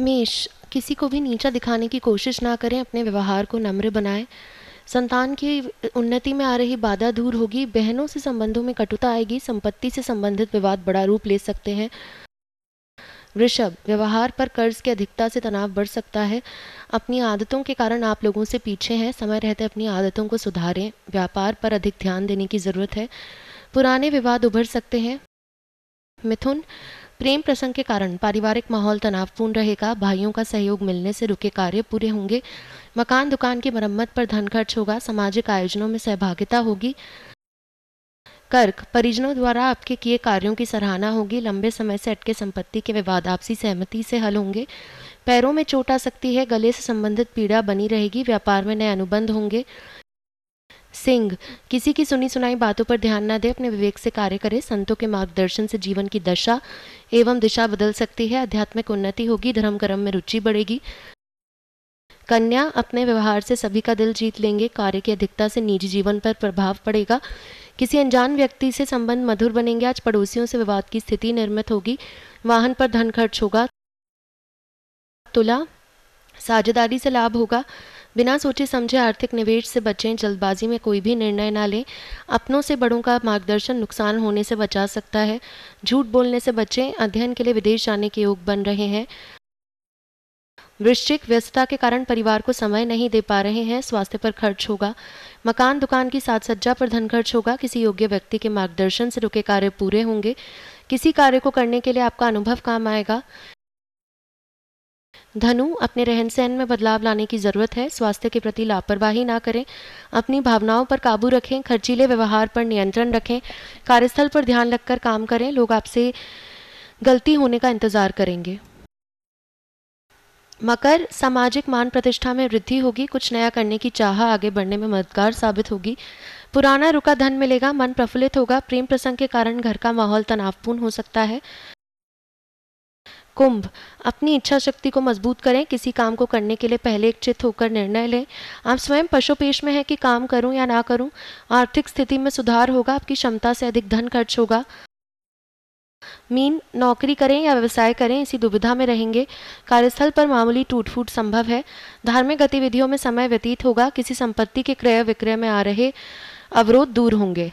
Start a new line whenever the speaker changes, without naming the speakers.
मेष किसी को भी नीचा दिखाने की कोशिश ना करें अपने व्यवहार को नम्र बनाएं संतान की उन्नति में आ रही बाधा दूर होगी बहनों से संबंधों में कटुता आएगी संपत्ति से संबंधित विवाद बड़ा रूप ले सकते हैं वृषभ व्यवहार पर कर्ज की अधिकता से तनाव बढ़ सकता है अपनी आदतों के कारण आप लोगों से पीछे हैं समय रहते अपनी आदतों को सुधारें व्यापार पर अधिक ध्यान देने की जरूरत है पुराने विवाद उभर सकते हैं मिथुन प्रेम प्रसंग के कारण पारिवारिक माहौल तनावपूर्ण रहेगा भाइयों का सहयोग मिलने से रुके कार्य पूरे होंगे मकान दुकान की मरम्मत पर धन खर्च होगा सामाजिक आयोजनों में सहभागिता होगी कर्क परिजनों द्वारा आपके किए कार्यों की सराहना होगी लंबे समय से अटके संपत्ति के विवाद आपसी सहमति से हल होंगे पैरों में चोट आ सकती है गले से संबंधित पीड़ा बनी रहेगी व्यापार में नए अनुबंध होंगे सिंह किसी की सुनी सुनाई बातों पर ध्यान न दे अपने विवेक से कार्य करे संतों के मार्गदर्शन से जीवन की दशा एवं दिशा बदल सकती है आध्यात्मिक उन्नति होगी धर्म कर्म में रुचि बढ़ेगी कन्या अपने व्यवहार से सभी का दिल जीत लेंगे कार्य की अधिकता से निजी जीवन पर प्रभाव पड़ेगा किसी अनजान व्यक्ति से संबंध मधुर बनेंगे आज पड़ोसियों से विवाद की स्थिति निर्मित होगी वाहन पर धन खर्च होगा तुला साझेदारी से लाभ होगा बिना सोचे समझे आर्थिक निवेश से बचें जल्दबाजी में कोई भी निर्णय ना लें अपनों से बड़ों का मार्गदर्शन नुकसान होने से बचा सकता है झूठ बोलने से बचें अध्ययन के लिए विदेश जाने के योग बन रहे हैं वृश्चिक व्यस्तता के कारण परिवार को समय नहीं दे पा रहे हैं स्वास्थ्य पर खर्च होगा मकान दुकान की साज सज्जा पर धन खर्च होगा किसी योग्य व्यक्ति के मार्गदर्शन से रुके कार्य पूरे होंगे किसी कार्य को करने के लिए आपका अनुभव काम आएगा धनु अपने रहन सहन में बदलाव लाने की जरूरत है स्वास्थ्य के प्रति लापरवाही ना करें अपनी भावनाओं पर काबू रखें खर्चीले व्यवहार पर नियंत्रण रखें कार्यस्थल पर ध्यान रखकर काम करें लोग आपसे गलती होने का इंतजार करेंगे मकर सामाजिक मान प्रतिष्ठा में वृद्धि होगी कुछ नया करने की चाह आगे बढ़ने में मददगार साबित होगी पुराना रुका धन मिलेगा मन प्रफुल्लित होगा प्रेम प्रसंग के कारण घर का माहौल तनावपूर्ण हो सकता है कुंभ अपनी इच्छा शक्ति को मजबूत करें किसी काम को करने के लिए पहले चित्त होकर निर्णय लें आप स्वयं पशुपेश में हैं कि काम करूं या ना करूं आर्थिक स्थिति में सुधार होगा आपकी क्षमता से अधिक धन खर्च होगा मीन नौकरी करें या व्यवसाय करें इसी दुविधा में रहेंगे कार्यस्थल पर मामूली टूट फूट संभव है धार्मिक गतिविधियों में समय व्यतीत होगा किसी संपत्ति के क्रय विक्रय में आ रहे अवरोध दूर होंगे